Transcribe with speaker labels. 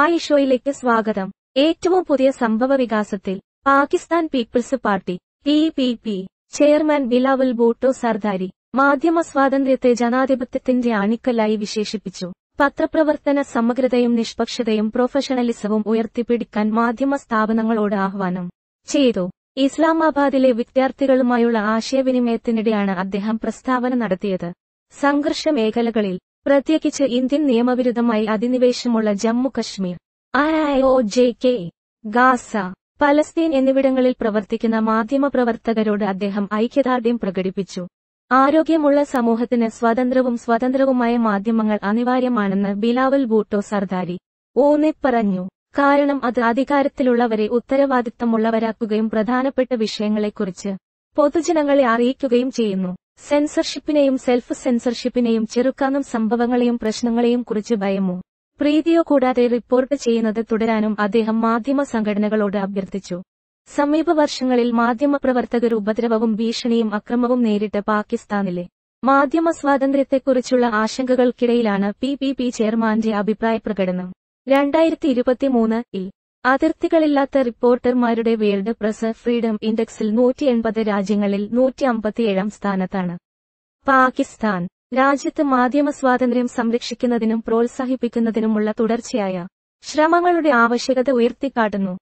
Speaker 1: hi ഷോയിലേക്ക് സ്വാഗതം ഏറ്റവും പുതിയ സംഭവ വികാസത്തിൽ Pakistan peoples party P P P chairman Bilawal Bhutto Zardari മാധ്യമ സ്വാതന്ത്ര്യത്തെ ജനാധിപത്യത്തിന്റെ അണിക്കല്ലായി വിശേഷിപ്പിച്ചു പത്രപ്രവർത്തന സമഗ്രതയും നിഷ്പക്ഷതയും പ്രൊഫഷണലിസവും ഉയർത്തിപ്പിടിക്കാൻ മാധ്യമ സ്ഥാപനങ്ങളോട് ആഹ്വാനം ചെയ്തു ഇസ്ലാമാബാദിലെ വിദ്യാർത്ഥികളുമായുള്ള ആശയവിനിമയത്തിനിടെയാണ് അദ്ദേഹം പ്രസ്താവന നടത്തിയത് സംഘർഷ മേഖലകളിൽ പ്രത്യേകിച്ച് ഇന്ത്യൻ നിയമവിരുദ്ധമായി അധിനിവേശമുള്ള ജമ്മു കശ്മീർ ആരായോ ജെ കെ ഗാസ പലസ്തീൻ എന്നിവിടങ്ങളിൽ പ്രവർത്തിക്കുന്ന മാധ്യമപ്രവർത്തകരോട് അദ്ദേഹം ഐക്യദാർഢ്യം പ്രകടിപ്പിച്ചു ആരോഗ്യമുള്ള സമൂഹത്തിന് സ്വതന്ത്രവും സ്വതന്ത്രവുമായ മാധ്യമങ്ങൾ അനിവാര്യമാണെന്ന് ബിലാവൽ ബൂട്ടോ സർദാരി ഊന്നി പറഞ്ഞു കാരണം അത് അധികാരത്തിലുള്ളവരെ ഉത്തരവാദിത്തമുള്ളവരാക്കുകയും പ്രധാനപ്പെട്ട വിഷയങ്ങളെക്കുറിച്ച് പൊതുജനങ്ങളെ അറിയിക്കുകയും ചെയ്യുന്നു സെൻസർഷിപ്പിനെയും സെൽഫ് സെൻസർഷിപ്പിനെയും ചെറുക്കാനും സംഭവങ്ങളെയും പ്രശ്നങ്ങളെയും കുറിച്ച് ഭയമോ പ്രീതിയോ കൂടാതെ റിപ്പോർട്ട് ചെയ്യുന്നത് തുടരാനും അദ്ദേഹം മാധ്യമ സംഘടനകളോട് അഭ്യർത്ഥിച്ചു സമീപ വർഷങ്ങളിൽ മാധ്യമപ്രവർത്തകർ ഉപദ്രവവും ഭീഷണിയും അക്രമവും നേരിട്ട് പാകിസ്ഥാനിലെ മാധ്യമ സ്വാതന്ത്ര്യത്തെക്കുറിച്ചുള്ള ആശങ്കകൾക്കിടയിലാണ് പി പി പി ചെയർമാന്റെ അഭിപ്രായ പ്രകടനം രണ്ടായിരത്തി ഇരുപത്തിമൂന്ന് ഇൽ അതിർത്തികളില്ലാത്ത റിപ്പോർട്ടർമാരുടെ വേൾഡ് പ്രസ് ഫ്രീഡം ഇൻഡെക്സിൽ നൂറ്റി എൺപത് രാജ്യങ്ങളിൽ നൂറ്റി അമ്പത്തിയേഴാം സ്ഥാനത്താണ് പാകിസ്ഥാൻ രാജ്യത്ത് മാധ്യമ സ്വാതന്ത്ര്യം സംരക്ഷിക്കുന്നതിനും പ്രോത്സാഹിപ്പിക്കുന്നതിനുമുള്ള തുടർച്ചയായ ശ്രമങ്ങളുടെ ആവശ്യകത ഉയർത്തിക്കാട്ടുന്നു